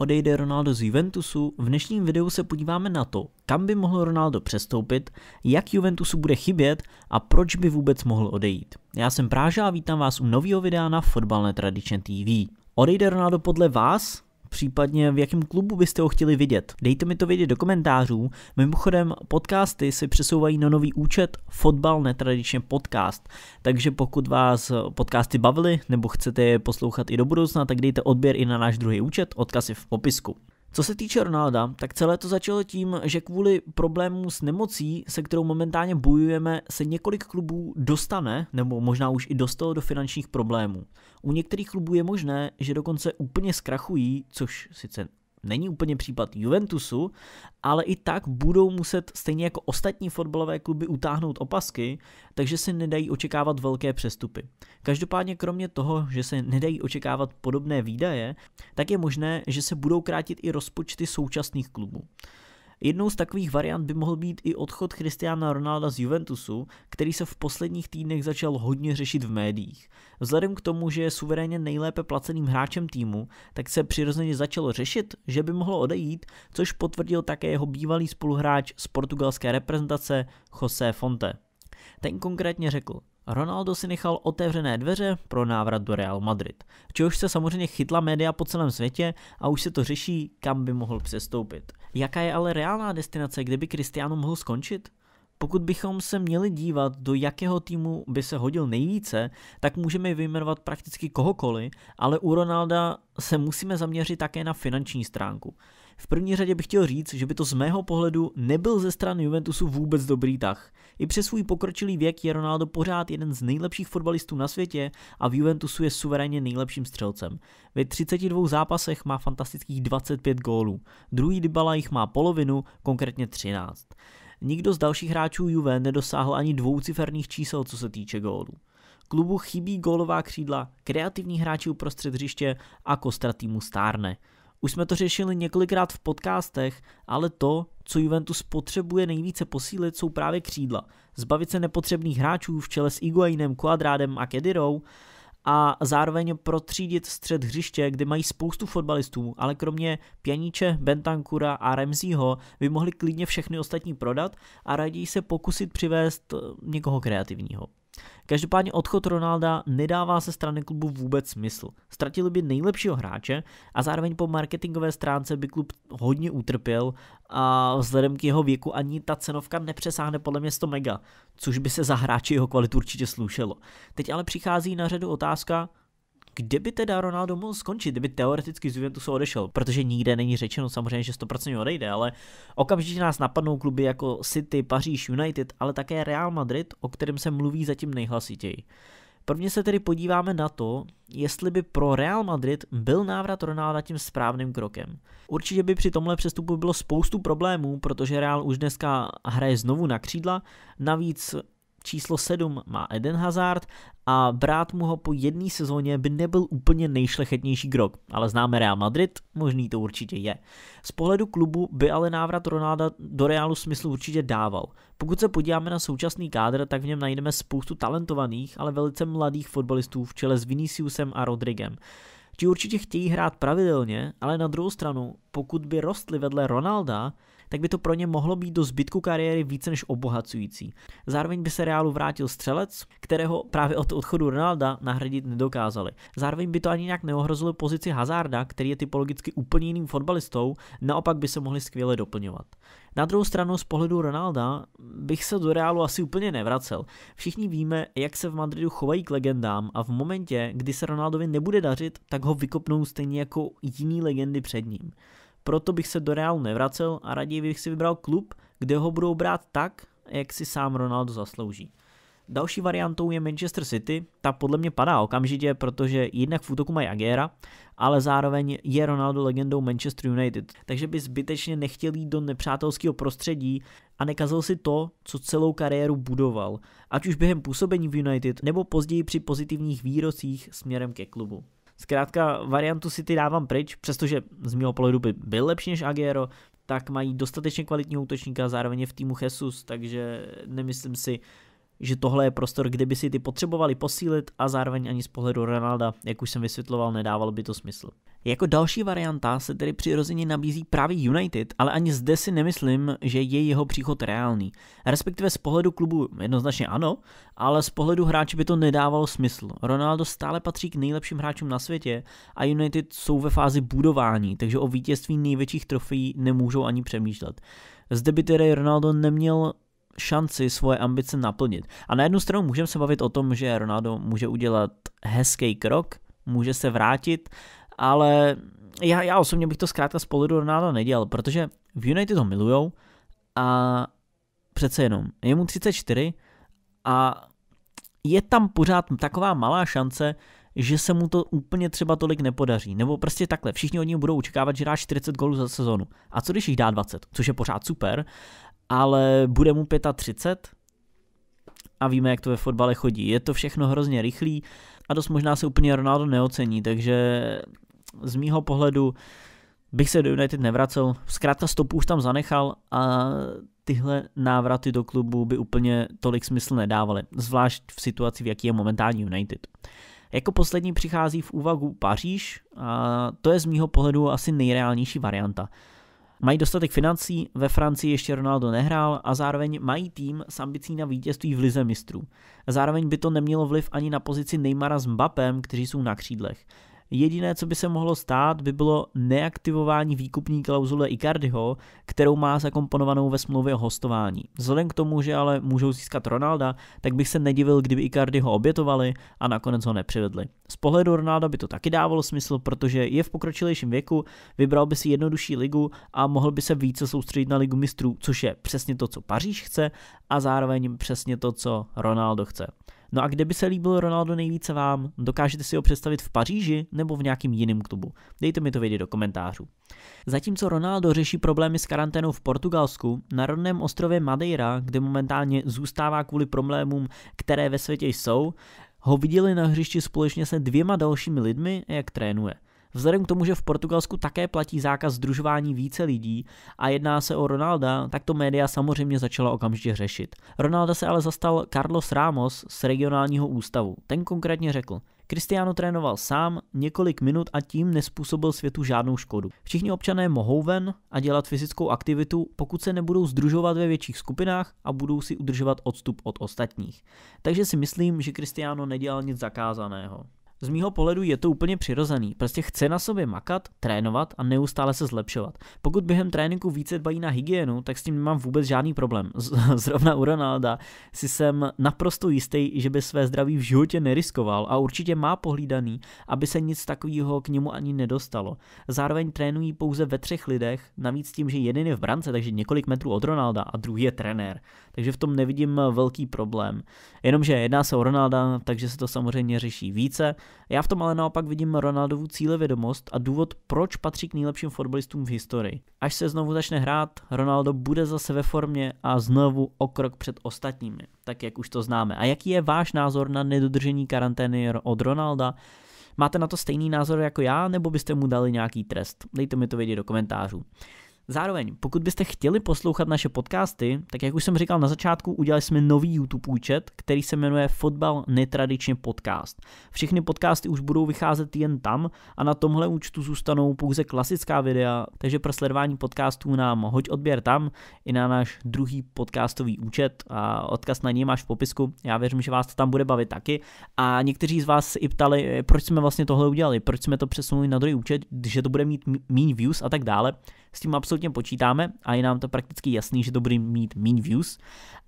odejde Ronaldo z Juventusu, v dnešním videu se podíváme na to, kam by mohl Ronaldo přestoupit, jak Juventusu bude chybět a proč by vůbec mohl odejít. Já jsem Práža a vítám vás u nového videa na Fotbal Netradičně TV. Odejde Ronaldo podle vás? případně v jakém klubu byste ho chtěli vidět. Dejte mi to vědět do komentářů. Mimochodem, podcasty si přesouvají na nový účet Fotbal netradičně podcast, takže pokud vás podcasty bavily nebo chcete je poslouchat i do budoucna, tak dejte odběr i na náš druhý účet, odkaz je v popisku. Co se týče Ronalda, tak celé to začalo tím, že kvůli problémům s nemocí, se kterou momentálně bojujeme, se několik klubů dostane, nebo možná už i dostalo do finančních problémů. U některých klubů je možné, že dokonce úplně zkrachují, což sice není úplně případ Juventusu, ale i tak budou muset stejně jako ostatní fotbalové kluby utáhnout opasky, takže se nedají očekávat velké přestupy. Každopádně kromě toho, že se nedají očekávat podobné výdaje, tak je možné, že se budou krátit i rozpočty současných klubů. Jednou z takových variant by mohl být i odchod Christiana Ronalda z Juventusu, který se v posledních týdnech začal hodně řešit v médiích. Vzhledem k tomu, že je suverénně nejlépe placeným hráčem týmu, tak se přirozeně začalo řešit, že by mohlo odejít, což potvrdil také jeho bývalý spoluhráč z portugalské reprezentace José Fonte. Ten konkrétně řekl, Ronaldo si nechal otevřené dveře pro návrat do Real Madrid, čehož se samozřejmě chytla média po celém světě a už se to řeší, kam by mohl přestoupit. Jaká je ale reálná destinace, kde by Cristiano mohl skončit? Pokud bychom se měli dívat, do jakého týmu by se hodil nejvíce, tak můžeme vyjmenovat prakticky kohokoliv, ale u Ronalda se musíme zaměřit také na finanční stránku. V první řadě bych chtěl říct, že by to z mého pohledu nebyl ze strany Juventusu vůbec dobrý tah. I přes svůj pokročilý věk je Ronaldo pořád jeden z nejlepších fotbalistů na světě a v Juventusu je suverénně nejlepším střelcem. Ve 32 zápasech má fantastických 25 gólů. Druhý Dybala jich má polovinu, konkrétně 13. Nikdo z dalších hráčů Juve nedosáhl ani dvouciferných čísel, co se týče gólů. Klubu chybí gólová křídla, kreativní hráči uprostřed hřiště a kostra týmu stárne. Už jsme to řešili několikrát v podcastech, ale to, co Juventus potřebuje nejvíce posílit, jsou právě křídla. Zbavit se nepotřebných hráčů v čele s Iguainem, Kuadrádem a Kedirou a zároveň protřídit střed hřiště, kde mají spoustu fotbalistů, ale kromě Pjaníče, Bentankura a Remzího by mohli klidně všechny ostatní prodat a raději se pokusit přivést eh, někoho kreativního. Každopádně odchod Ronalda nedává se strany klubu vůbec smysl. Ztratili by nejlepšího hráče a zároveň po marketingové stránce by klub hodně utrpěl a vzhledem k jeho věku ani ta cenovka nepřesáhne podle mě 100 mega, což by se za hráči jeho kvalitu určitě slušelo. Teď ale přichází na řadu otázka, kde by teda Ronaldo mohl skončit, kdyby teoreticky z Juventusu odešel? Protože nikde není řečeno samozřejmě, že 100% odejde, ale okamžitě nás napadnou kluby jako City, Paříž, United, ale také Real Madrid, o kterém se mluví zatím nejhlasitěji. Prvně se tedy podíváme na to, jestli by pro Real Madrid byl návrat Ronalda tím správným krokem. Určitě by při tomhle přestupu bylo spoustu problémů, protože Real už dneska hraje znovu na křídla, navíc Číslo 7 má Eden Hazard a brát mu ho po jedné sezóně by nebyl úplně nejšlechetnější krok, ale známe Real Madrid, možný to určitě je. Z pohledu klubu by ale návrat Ronalda do Realu smyslu určitě dával. Pokud se podíváme na současný kádr, tak v něm najdeme spoustu talentovaných, ale velice mladých fotbalistů v čele s Viniciusem a Rodrigem. Ti určitě chtějí hrát pravidelně, ale na druhou stranu pokud by rostly vedle Ronalda, tak by to pro ně mohlo být do zbytku kariéry více než obohacující. Zároveň by se Reálu vrátil střelec, kterého právě od odchodu Ronalda nahradit nedokázali. Zároveň by to ani nějak neohrozilo pozici Hazarda, který je typologicky úplně jiným fotbalistou, naopak by se mohli skvěle doplňovat. Na druhou stranu z pohledu Ronalda bych se do Reálu asi úplně nevracel. Všichni víme, jak se v Madridu chovají k legendám a v momentě, kdy se Ronaldovi nebude dařit, tak ho vykopnou stejně jako jiný legendy před ním. Proto bych se do Realu nevracel a raději bych si vybral klub, kde ho budou brát tak, jak si sám Ronaldo zaslouží. Další variantou je Manchester City, ta podle mě padá okamžitě, protože jednak v útoku mají Agera, ale zároveň je Ronaldo legendou Manchester United, takže by zbytečně nechtěl jít do nepřátelského prostředí a nekazil si to, co celou kariéru budoval, ať už během působení v United nebo později při pozitivních výrocích směrem ke klubu. Zkrátka variantu si ty dávám pryč, přestože z mého pohledu by byl lepší než Agero, tak mají dostatečně kvalitního útočníka, zároveň je v týmu Jesus, takže nemyslím si, že tohle je prostor, kde by si ty potřebovali posílit a zároveň ani z pohledu Ronalda, jak už jsem vysvětloval, nedávalo by to smysl. Jako další varianta se tedy přirozeně nabízí právě United, ale ani zde si nemyslím, že je jeho příchod reálný. Respektive z pohledu klubu jednoznačně ano, ale z pohledu hráče by to nedávalo smysl. Ronaldo stále patří k nejlepším hráčům na světě a United jsou ve fázi budování, takže o vítězství největších trofejí nemůžou ani přemýšlet. Zde by tedy Ronaldo neměl šanci svoje ambice naplnit. A na jednu stranu můžeme se bavit o tom, že Ronaldo může udělat hezký krok, může se vrátit, ale já, já osobně bych to zkrátka z pohledu Ronaldo nedělal, protože v United ho milujou a přece jenom, je mu 34 a je tam pořád taková malá šance, že se mu to úplně třeba tolik nepodaří. Nebo prostě takhle, všichni od něj budou očekávat, že dá 40 gólů za sezonu. A co když jich dá 20, což je pořád super, ale bude mu 35 a víme, jak to ve fotbale chodí. Je to všechno hrozně rychlý a dost možná se úplně Ronaldo neocení, takže z mýho pohledu bych se do United nevracel. Zkrátka stopu už tam zanechal a tyhle návraty do klubu by úplně tolik smysl nedávaly, zvlášť v situaci, v jaký je momentální United. Jako poslední přichází v úvahu Paříž a to je z mýho pohledu asi nejreálnější varianta. Mají dostatek financí, ve Francii ještě Ronaldo nehrál a zároveň mají tým s ambicí na vítězství v lize mistrů. Zároveň by to nemělo vliv ani na pozici Neymara s Mbappem, kteří jsou na křídlech. Jediné, co by se mohlo stát, by bylo neaktivování výkupní klauzule Icardiho, kterou má zakomponovanou ve smlouvě o hostování. Vzhledem k tomu, že ale můžou získat Ronalda, tak bych se nedivil, kdyby Icardi ho obětovali a nakonec ho nepřivedli. Z pohledu Ronalda by to taky dávalo smysl, protože je v pokročilejším věku, vybral by si jednodušší ligu a mohl by se více soustředit na ligu mistrů, což je přesně to, co Paříž chce a zároveň přesně to, co Ronaldo chce. No a kde by se líbil Ronaldo nejvíce vám? Dokážete si ho představit v Paříži nebo v nějakým jiném klubu? Dejte mi to vědět do komentářů. Zatímco Ronaldo řeší problémy s karanténou v Portugalsku, na rodném ostrově Madeira, kde momentálně zůstává kvůli problémům, které ve světě jsou, ho viděli na hřišti společně se dvěma dalšími lidmi, jak trénuje – Vzhledem k tomu, že v Portugalsku také platí zákaz združování více lidí a jedná se o Ronalda, tak to média samozřejmě začala okamžitě řešit. Ronalda se ale zastal Carlos Ramos z regionálního ústavu. Ten konkrétně řekl, Cristiano trénoval sám několik minut a tím nespůsobil světu žádnou škodu. Všichni občané mohou ven a dělat fyzickou aktivitu, pokud se nebudou združovat ve větších skupinách a budou si udržovat odstup od ostatních. Takže si myslím, že Cristiano nedělal nic zakázaného. Z mýho pohledu je to úplně přirozený. Prostě chce na sobě makat, trénovat a neustále se zlepšovat. Pokud během tréninku více dbají na hygienu, tak s tím nemám vůbec žádný problém. Zrovna u Ronalda si jsem naprosto jistý, že by své zdraví v životě neriskoval a určitě má pohlídaný, aby se nic takového k němu ani nedostalo. Zároveň trénují pouze ve třech lidech, navíc tím, že jeden je v brance, takže několik metrů od Ronalda a druhý je trenér. Takže v tom nevidím eh, velký problém. Jenomže jedná se o Ronalda, takže se to samozřejmě řeší více já v tom ale naopak vidím Ronaldovu cílevědomost a důvod, proč patří k nejlepším fotbalistům v historii. Až se znovu začne hrát, Ronaldo bude zase ve formě a znovu o krok před ostatními, tak jak už to známe. A jaký je váš názor na nedodržení karantény od Ronalda? Máte na to stejný názor jako já, nebo byste mu dali nějaký trest? Dejte mi to vědět do komentářů. Zároveň, pokud byste chtěli poslouchat naše podcasty, tak jak už jsem říkal na začátku, udělali jsme nový YouTube účet, který se jmenuje Fotbal netradičně podcast. Všechny podcasty už budou vycházet jen tam a na tomhle účtu zůstanou pouze klasická videa, takže pro sledování podcastů nám hoď odběr tam i na náš druhý podcastový účet a odkaz na něj máš v popisku. Já věřím, že vás to tam bude bavit taky. A někteří z vás i ptali, proč jsme vlastně tohle udělali, proč jsme to přesunuli na druhý účet, že to bude mít méně views a tak dále s tím absolutně počítáme a je nám to prakticky jasný, že to bude mít méně views,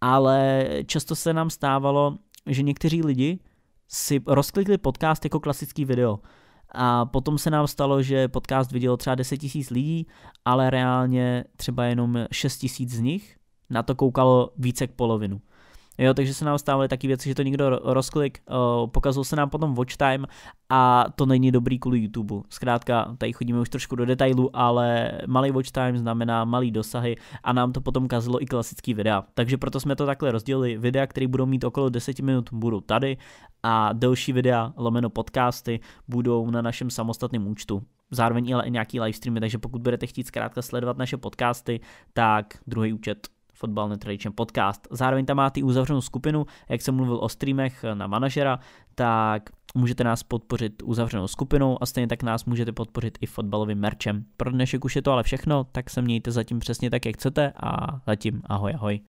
ale často se nám stávalo, že někteří lidi si rozklikli podcast jako klasický video. A potom se nám stalo, že podcast vidělo třeba 10 tisíc lidí, ale reálně třeba jenom 6 tisíc z nich na to koukalo více k polovinu. Jo, takže se nám stávaly taky věci, že to někdo rozklik, uh, pokazil se nám potom watch time a to není dobrý kvůli YouTube. Zkrátka, tady chodíme už trošku do detailu, ale malý watch time znamená malý dosahy a nám to potom kazilo i klasický videa. Takže proto jsme to takhle rozdělili. Videa, které budou mít okolo 10 minut, budou tady a delší videa, lomeno podcasty, budou na našem samostatném účtu zároveň ale i nějaký livestreamy, takže pokud budete chtít zkrátka sledovat naše podcasty, tak druhý účet Fotbal Netradition Podcast. Zároveň tam máte i uzavřenou skupinu, jak jsem mluvil o streamech na manažera, tak můžete nás podpořit uzavřenou skupinou a stejně tak nás můžete podpořit i fotbalovým merčem. Pro dnešek už je to ale všechno, tak se mějte zatím přesně tak, jak chcete a zatím ahoj ahoj.